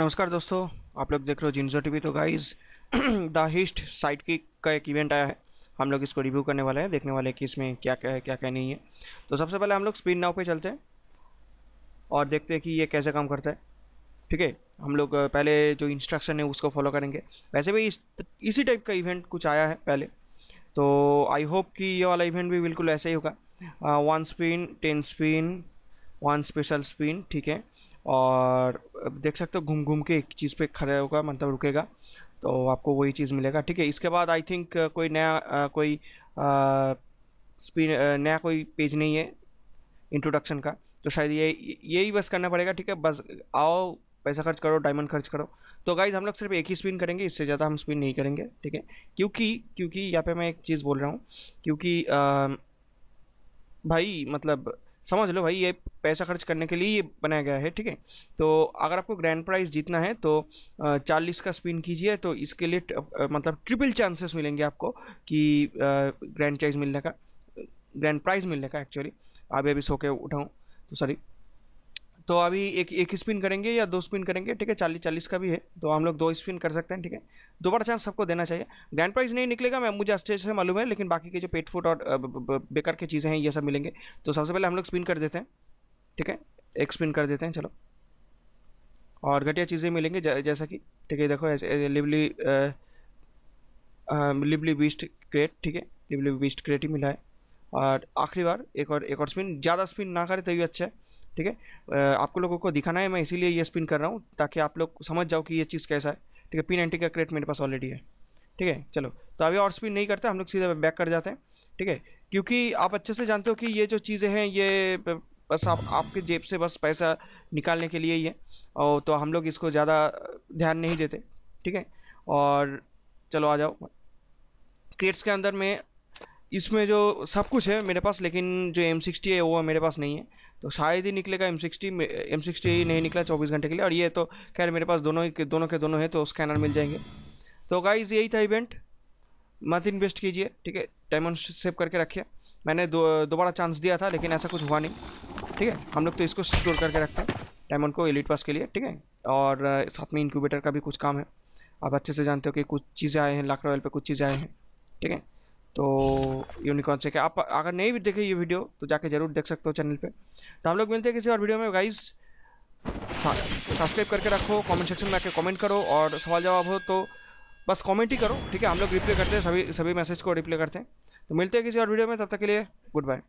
नमस्कार दोस्तों आप लोग देख रहे हो जिन्जो टीवी तो गाइज द हिस्ट साइट की का एक इवेंट आया है हम लोग इसको रिव्यू करने वाले हैं देखने वाले हैं कि इसमें क्या क्या है क्या क्या नहीं है तो सबसे पहले हम लोग स्पिन नाव पे चलते हैं और देखते हैं कि ये कैसे काम करता है ठीक है हम लोग पहले जो इंस्ट्रक्शन है उसको फॉलो करेंगे वैसे भी इस इसी टाइप का इवेंट कुछ आया है पहले तो आई होप कि ये वाला इवेंट भी बिल्कुल ऐसा ही होगा one spin ten spin one special spin ठीक है और देख सकते हो घूम घूम के एक चीज़ पे खड़े होगा मतलब रुकेगा तो आपको वही चीज़ मिलेगा ठीक है इसके बाद आई थिंक कोई नया कोई स्पिन नया कोई पेज नहीं है इंट्रोडक्शन का तो शायद ये यही बस करना पड़ेगा ठीक है बस आओ पैसा खर्च करो डायमंड खर्च करो तो गाइज हम लोग सिर्फ एक ही स्पिन करेंगे इससे ज़्यादा हम स्पिन नहीं करेंगे ठीक है क्योंकि क्योंकि यहाँ पे मैं एक चीज़ बोल रहा हूँ क्योंकि आ, भाई मतलब समझ लो भाई ये पैसा खर्च करने के लिए ये बनाया गया है ठीक है तो अगर आपको ग्रैंड प्राइज जीतना है तो चालीस का स्पिन कीजिए तो इसके लिए मतलब ट्रिपल चांसेस मिलेंगे आपको कि ग्रैंड चाइज मिलने का ग्रैंड प्राइज मिलने का एक्चुअली अभी अभी सो के उठाऊँ तो सॉरी तो अभी एक एक स्पिन करेंगे या दो स्पिन करेंगे ठीक है चालीस चालीस का भी है तो हम लोग दो स्पिन कर सकते हैं ठीक है दोबारा चांस सबको देना चाहिए ग्रैंड प्राइज नहीं निकलेगा मैं मुझे अच्छे से मालूम है लेकिन बाकी के जो पेट फूड और बेकार की चीज़ें हैं ये सब मिलेंगे तो सबसे पहले हम लोग स्पिन कर देते हैं ठीक है एक स्पिन कर देते हैं चलो और घटिया चीज़ें मिलेंगे जैसा कि ठीक है देखो ऐसे लिबली लिबली बीस्ट क्रेट ठीक है लिबली बीस्ट क्रेट ही मिला है और आखिरी बार एक और एक और स्पिन ज़्यादा स्पिन ना करे तो ये अच्छा है ठीक है आपको लोगों को दिखाना है मैं इसीलिए ये स्पिन कर रहा हूँ ताकि आप लोग समझ जाओ कि ये चीज़ कैसा है ठीक है पी नाइन्टी का क्रेट मेरे पास ऑलरेडी है ठीक है चलो तो अभी और स्पिन नहीं करते हम लोग सीधे बैक कर जाते हैं ठीक है क्योंकि आप अच्छे से जानते हो कि ये जो चीज़ें हैं ये बस आप आपके जेब से बस पैसा निकालने के लिए ही है और तो हम लोग इसको ज़्यादा ध्यान नहीं देते ठीक है और चलो आ जाओ क्रेट्स के अंदर में इसमें जो सब कुछ है मेरे पास लेकिन जो एम सिक्सटी है वो मेरे पास नहीं है तो शायद ही निकलेगा एम सिक्सटी एम सिक्सटी ही नहीं निकला चौबीस घंटे के लिए और ये तो खैर मेरे पास दोनों ही दोनों के दोनों हैं तो स्कैनर मिल जाएंगे तो गाइज यही था इवेंट मत इन्वेस्ट कीजिए ठीक है डायमंड सेव करके रखिए मैंने दो दोबारा चांस दिया था लेकिन ऐसा कुछ हुआ नहीं ठीक है हम लोग तो इसको स्टोर करके रखते हैं डायमंड को एलिट पास के लिए ठीक है और साथ में इंक्यूबेटर का भी कुछ काम है आप अच्छे से जानते हो कि कुछ चीज़ें आए हैं लाख रॉयल पर कुछ चीज़ें आए हैं ठीक है तो यूनिकॉर्न से क्या आप अगर नहीं भी देखे ये वीडियो तो जाके ज़रूर देख सकते हो चैनल पे तो हम लोग मिलते हैं किसी और वीडियो में गाइस सब्सक्राइब करके रखो कमेंट सेक्शन में आके कमेंट करो और सवाल जवाब हो तो बस कमेंट ही करो ठीक है हम लोग रिप्लाई करते हैं सभी सभी मैसेज को रिप्लाई करते हैं तो मिलते हैं किसी और वीडियो में तब तक के लिए गुड बाय